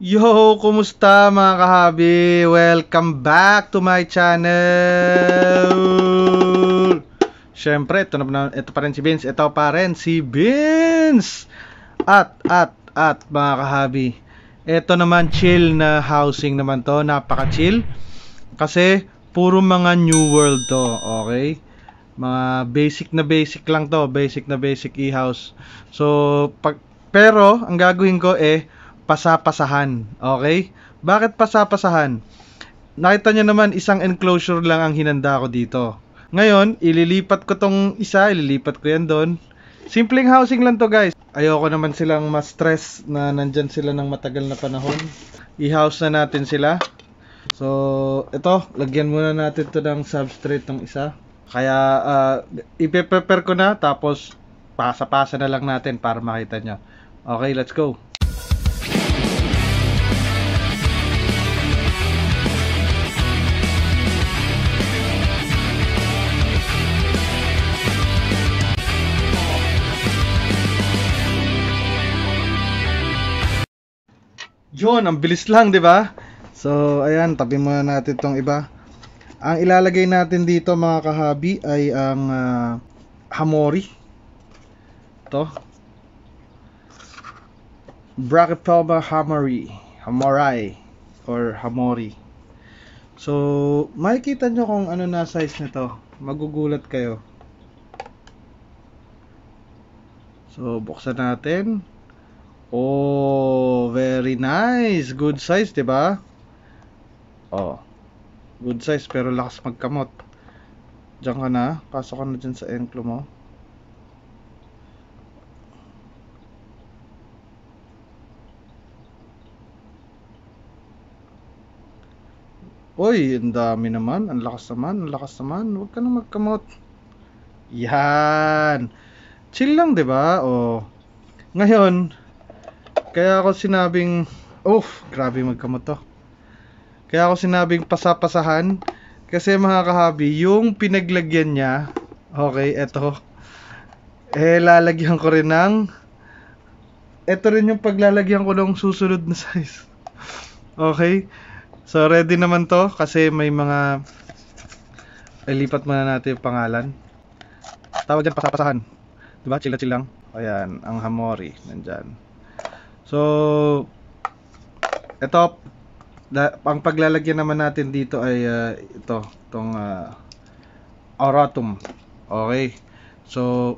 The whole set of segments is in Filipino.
Yo! Kumusta mga kahabi? Welcome back to my channel! Siyempre, ito, na, ito pa rin si Vince. Ito pa rin si Vince! At, at, at mga kahabi, ito naman chill na housing naman to. Napaka-chill. Kasi, puro mga new world to. Okay? Mga basic na basic lang to. Basic na basic e-house. So, pag, pero, ang gagawin ko eh, pasapasahan. Okay? Bakit pasapasahan? Nakita nyo naman, isang enclosure lang ang hinanda ko dito. Ngayon, ililipat ko tong isa, ililipat ko yan doon. Simpleng housing lang to guys. Ayoko naman silang ma-stress na nandyan sila ng matagal na panahon. I-house na natin sila. So, ito, lagyan muna natin to ng substrate ng isa. Kaya, uh, ipe-prepare ko na, tapos pasa-pasa na lang natin para makita nyo. Okay, let's go. Yun, ang bilis lang, di ba? So, ayan, tabi muna natin tong iba. Ang ilalagay natin dito mga kahabi ay ang uh, hamori. To. Brachypelma hamori. Hamorai. Or hamori. So, makikita nyo kung ano na size nito. Magugulat kayo. So, buksan natin. Oh, Very nice. Good size, 'di ba? Oh. Good size pero lakas magkamot. Diyan ka na. Pasok ka na dyan sa enclo mo. Uy, ang dami naman. Ang lakas naman. Ang lakas naman. Huwag ka na magkamot. Yan. Chill lang, 'di ba? Oh. Ngayon, kaya ako sinabing, oof, grabe magkamot to. Kaya ako sinabing pasapasahan kasi mga kahabi, yung pinaglagyan niya, okay, eto. Eh lalagyan ko rin ng eto rin yung paglalagyan ko ng susunod na size. okay? So ready naman to kasi may mga ilipat muna natin yung pangalan. Tawag diyan pasapasahan. 'Di ba? Chilla-chill lang. Ayan, ang hamori nandiyan. So, ito, da, ang paglalagyan naman natin dito ay uh, ito, itong uh, oratum. Okay. So,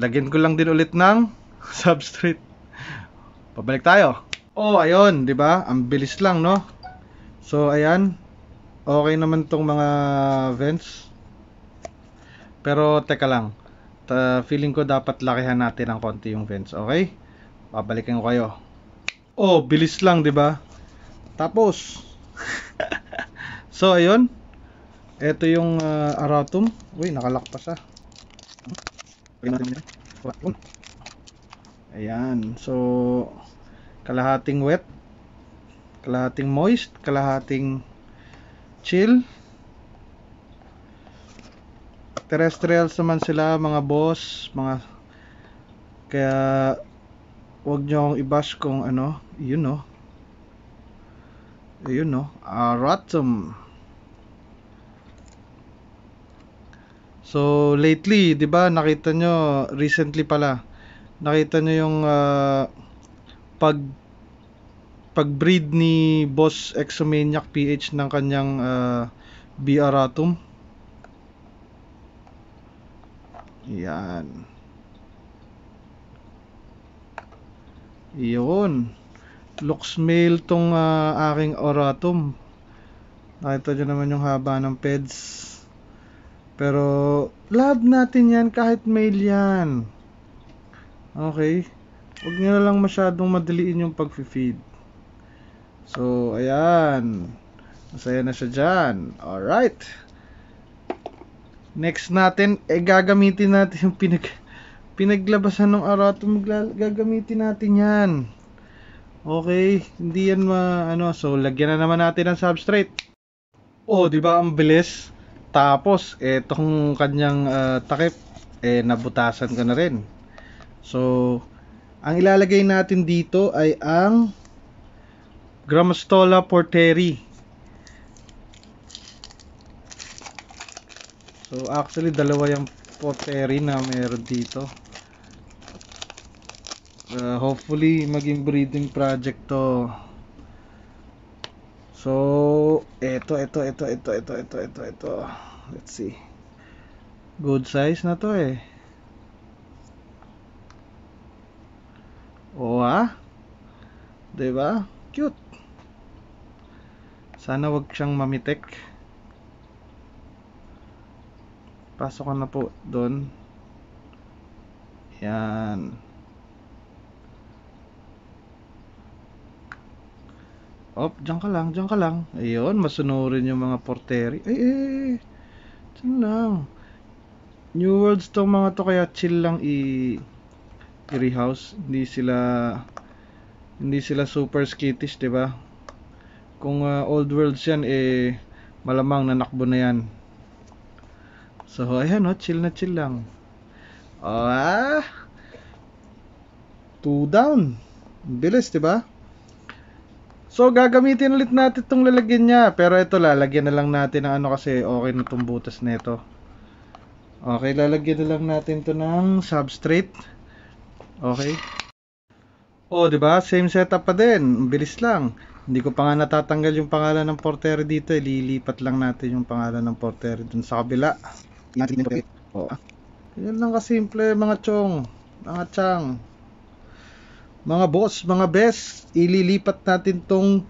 lagyan ko lang din ulit ng substrate. Pabalik tayo. Oh, ayun, 'di ba? Ang bilis lang, no? So, ayan. Okay naman tong mga vents. Pero teka lang. Ta feeling ko dapat lakihan natin ng konti yung vents, okay? Babalikan ko kayo. Oh, bilis lang, 'di ba? Tapos. so, ayun. Ito yung uh, Aratum. Uy, nakalak pa siya. Ayan. So, kalahating wet, kalahating moist, kalahating chill. Terrestrial naman sila, mga boss, mga kaya Huwag nyo akong i-bash kung ano, yun no. Ayun no, Aratum. Ah, so lately, 'di ba, nakita nyo recently pala. Nakita nyo yung uh, pag pagbreed ni Boss Exomaniac PH ng kanyang uh, ah, BR Atom. Yan. Iyon. Looks male tong uh, aking oratum. Nakita nyo naman yung haba ng peds. Pero, lab natin yan kahit male yan. Okay. Huwag nyo na lang masyadong madaliin yung pag-feed. So, ayan. Masaya na siya dyan. Alright. Next natin, eh, gagamitin natin yung pinag- pinaglabasan ng arato, gagamitin natin yan. Okay, hindi yan ma, ano, so lagyan na naman natin ng substrate. Oh, di ba ang bilis? Tapos, etong kanyang uh, takip, eh, nabutasan ko na rin. So, ang ilalagay natin dito ay ang Gramostola porteri. So, actually, dalawa yung porteri na meron dito uh, hopefully maging breeding project to so eto eto eto eto eto eto eto eto let's see good size na to eh o oh, ah diba cute sana wag siyang mamitek pasok ka na po doon yan Op, diyan ka lang, diyan ka lang. Ayun, masunurin yung mga porteri. Ay, eh, diyan lang. New Worlds tong mga to kaya chill lang i i-rehouse. Hindi sila hindi sila super skittish, 'di ba? Kung uh, old worlds 'yan eh malamang nanakbo na 'yan. So, ayan oh, chill na chill lang. Ah. Two down. Bilis, 'di ba? So, gagamitin ulit natin itong lalagyan niya. Pero ito, lalagyan na lang natin ng ano kasi okay na itong butas nito. Okay, lalagyan na lang natin ito ng substrate. Okay. Oh, 'di ba? Same setup pa din. Bilis lang. Hindi ko pa nga natatanggal yung pangalan ng portero dito. Eh. Lilipat lang natin yung pangalan ng portero dun sa kabila. Natin din portero. Oo. Ah, Yan lang kasimple mga chong. Mga chang. Mga boss, mga best, ililipat natin tong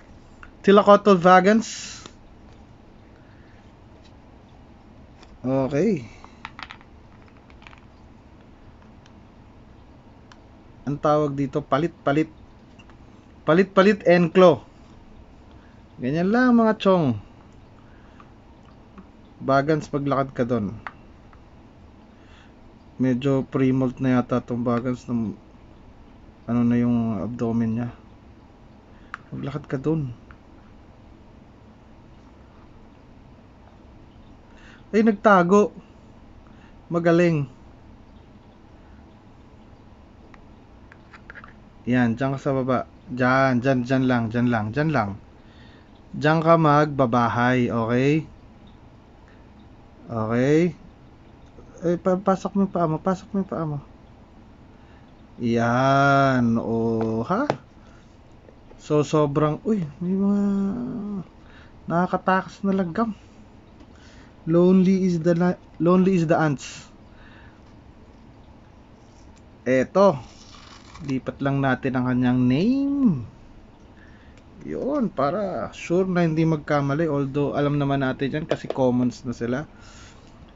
Tilacottle Vagans. Okay. Ang tawag dito, palit-palit. Palit-palit enclo. Ganyan lang mga chong. Vagans paglakad ka doon medyo pre-molt na yata itong Vagans ng ano na yung abdomen niya maglakad ka dun ay nagtago magaling yan dyan ka sa baba dyan dyan dyan lang dyan lang dyan lang dyan ka magbabahay okay okay eh, pasok mo pa paa mo pasok mo yung mo yan. O, ha? So, sobrang, uy, may mga nakakatakas na langgam. Lonely is the, lonely is the ants. Eto. Lipat lang natin ang kanyang name. Yun, para sure na hindi magkamali. Although, alam naman natin yan kasi commons na sila.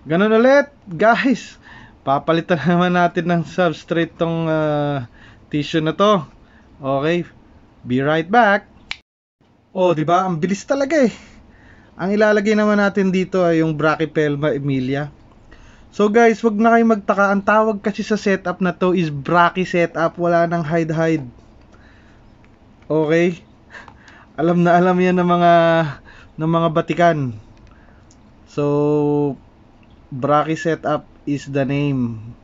Ganun ulit, guys papalitan naman natin ng substrate tong uh, tissue na to. Okay, be right back. Oh, di ba? Ang bilis talaga eh. Ang ilalagay naman natin dito ay yung Brachypelma emilia. So guys, wag na kayong magtaka. Ang tawag kasi sa setup na to is Brachy setup. Wala nang hide-hide. Okay? Alam na alam yan ng mga ng mga batikan. So, Brachy setup is the name.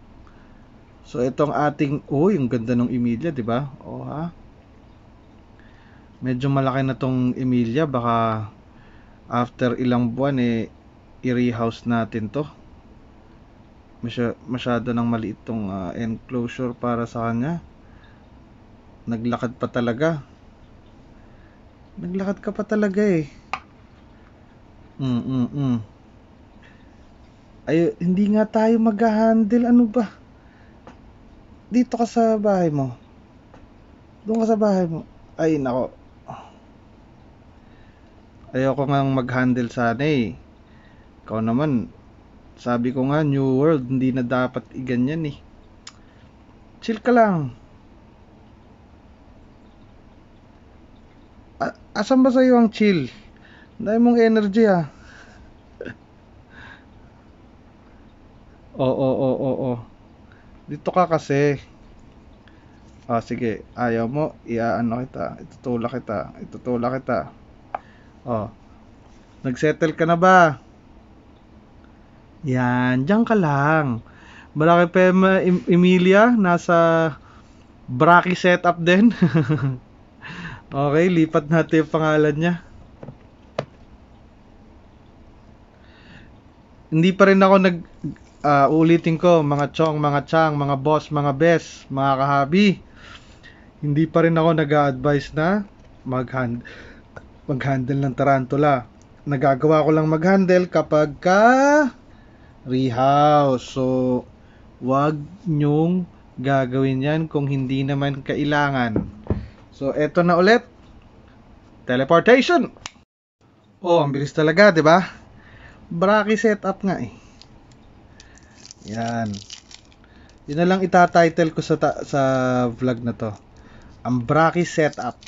So itong ating, oh, yung ganda ng Emilia, 'di ba? Oh ha. Medyo malaki na tong Emilia, baka after ilang buwan eh i-rehouse natin 'to. Masya, masyado nang maliit tong uh, enclosure para sa kanya. Naglakad pa talaga. Naglakad ka pa talaga eh. Mm-mm-mm. Ay, hindi nga tayo mag-handle. Ano ba? Dito ka sa bahay mo. Doon ka sa bahay mo. Ay, nako. Ayoko nga mag-handle sana eh. Ikaw naman, sabi ko nga, New World, hindi na dapat iganyan eh. Chill ka lang. A- asan ba sa'yo ang chill? Dahil mong energy ah. Oo, oo, oo, oo. Dito ka kasi. Ah, sige. Ayaw mo, iaano kita. Itutulak kita. Itutulak kita. Oh. Nagsettle ka na ba? Yan, diyan ka lang. Malaki pa em- Emilia, nasa Braki setup din. okay, lipat natin yung pangalan niya. Hindi pa rin ako nag uh, ah, ulitin ko, mga chong, mga chang, mga boss, mga best, mga kahabi, hindi pa rin ako nag advise na mag-hand, mag-handle ng tarantula. Nagagawa ko lang mag-handle kapag ka rehouse. So, wag nyong gagawin yan kung hindi naman kailangan. So, eto na ulit. Teleportation! Oh, ang bilis talaga, di ba? Braki setup nga eh. Yan. Yun na lang itatitle ko sa, ta- sa vlog na to. Ang Braki Setup.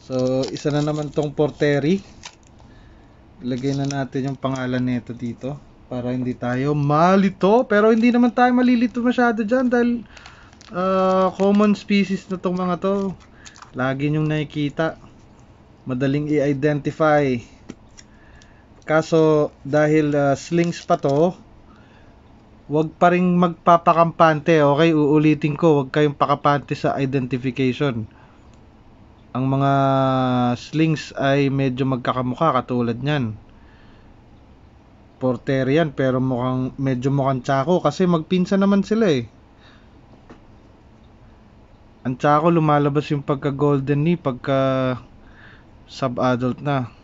So, isa na naman tong Porteri. Ilagay na natin yung pangalan nito dito para hindi tayo malito. Pero hindi naman tayo malilito masyado dyan dahil uh, common species na tong mga to. Lagi nyong nakikita. Madaling i-identify. Kaso dahil uh, slings pa to, huwag pa rin magpapakampante. Okay, uulitin ko, huwag kayong pakapante sa identification. Ang mga slings ay medyo magkakamukha katulad niyan. Porter yan, pero mukhang, medyo mukhang tsako kasi magpinsa naman sila eh. Ang tsako lumalabas yung pagka golden ni pagka sub adult na.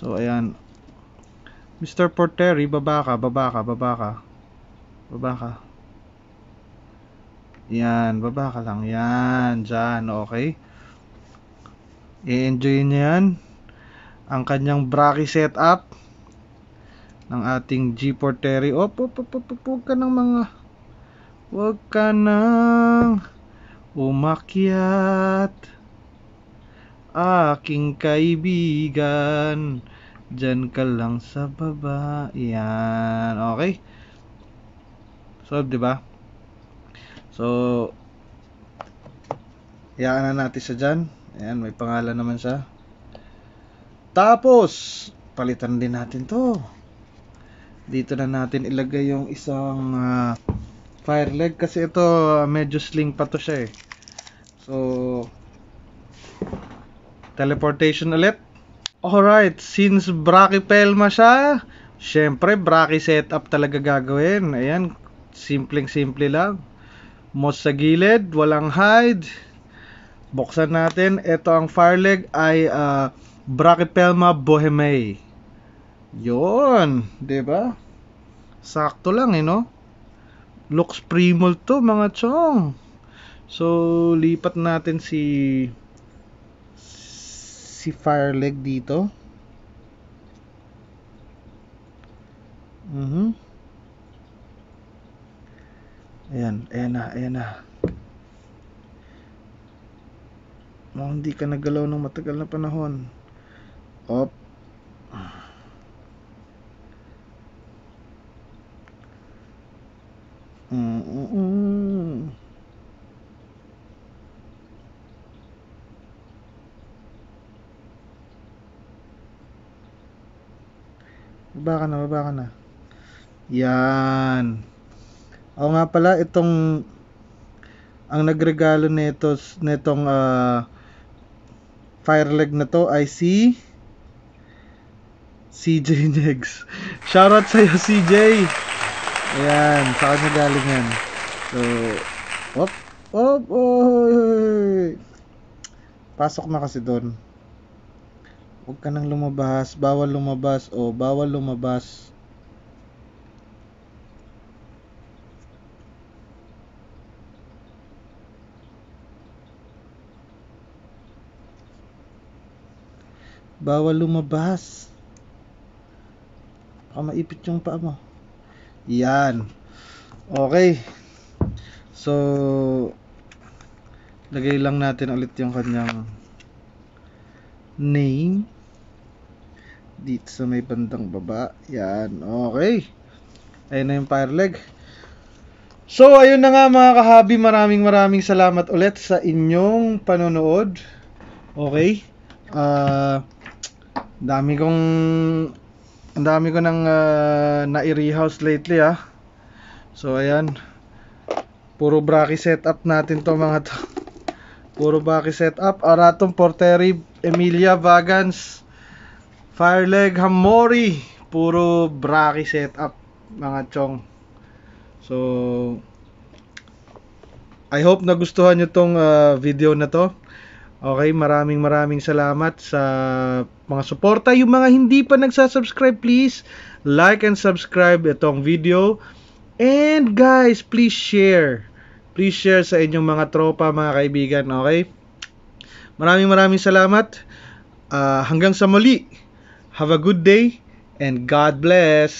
So, ayan. Mr. Porteri, baba ka, baba ka, baba ka. Baba ka. Yan, baba ka lang. Yan, dyan, okay? I-enjoy niya yan. Ang kanyang braki setup ng ating G Porteri. Oh, op, op, op, op, ka ng mga... Huwag ka ng umakyat aking kaibigan. Diyan ka lang sa baba. Yan. Okay? So, di ba? So, Hayaan na natin siya dyan. Ayan, may pangalan naman siya. Tapos, palitan din natin to. Dito na natin ilagay yung isang uh, fire leg kasi ito ah, medyo sling pa to siya eh. So, Teleportation ulit. Alright, since Braki siya, syempre Braki setup talaga gagawin. Ayan, simpleng-simple lang. Moss sa gilid, walang hide. Buksan natin. Ito ang far leg ay uh, ah, Brachypelma bohemei. Yun, 'di ba? Sakto lang eh, no? Looks primal to, mga chong. So, lipat natin si si Fireleg dito. Mhm. Mm -hmm. ayan, ayan na, ayan na. Oh, hindi ka nagalaw ng matagal na panahon. Op. Mm-mm. Baba ka na, baba ka na. Yan. O nga pala, itong ang nagregalo nito nitong uh, ah, fireleg na to ay si CJ Negs. Shoutout sa iyo CJ. Ayan, sa kanya galing yan. So, op, op, oy. Pasok na kasi doon huwag ka nang lumabas, bawal lumabas, o bawal lumabas. Bawal lumabas. Baka maipit yung paa mo. Yan. Okay. So, lagay lang natin ulit yung kanyang name dito sa may bandang baba yan okay ayun na yung fire leg so ayun na nga mga kahabi maraming maraming salamat ulit sa inyong panonood okay uh, dami kong ang dami ko nang uh, na-rehouse lately ah so ayan puro braki setup natin to mga to Puro baki setup. Aratong Porteri, Emilia Vagans, Fireleg, Hamori. Puro braki setup, mga chong. So, I hope nagustuhan nyo tong uh, video na to. Okay, maraming maraming salamat sa mga suporta. Yung mga hindi pa nagsasubscribe, please like and subscribe itong video. And guys, please share. Please share sa inyong mga tropa, mga kaibigan, okay? Maraming maraming salamat. Uh, hanggang sa muli. Have a good day and God bless.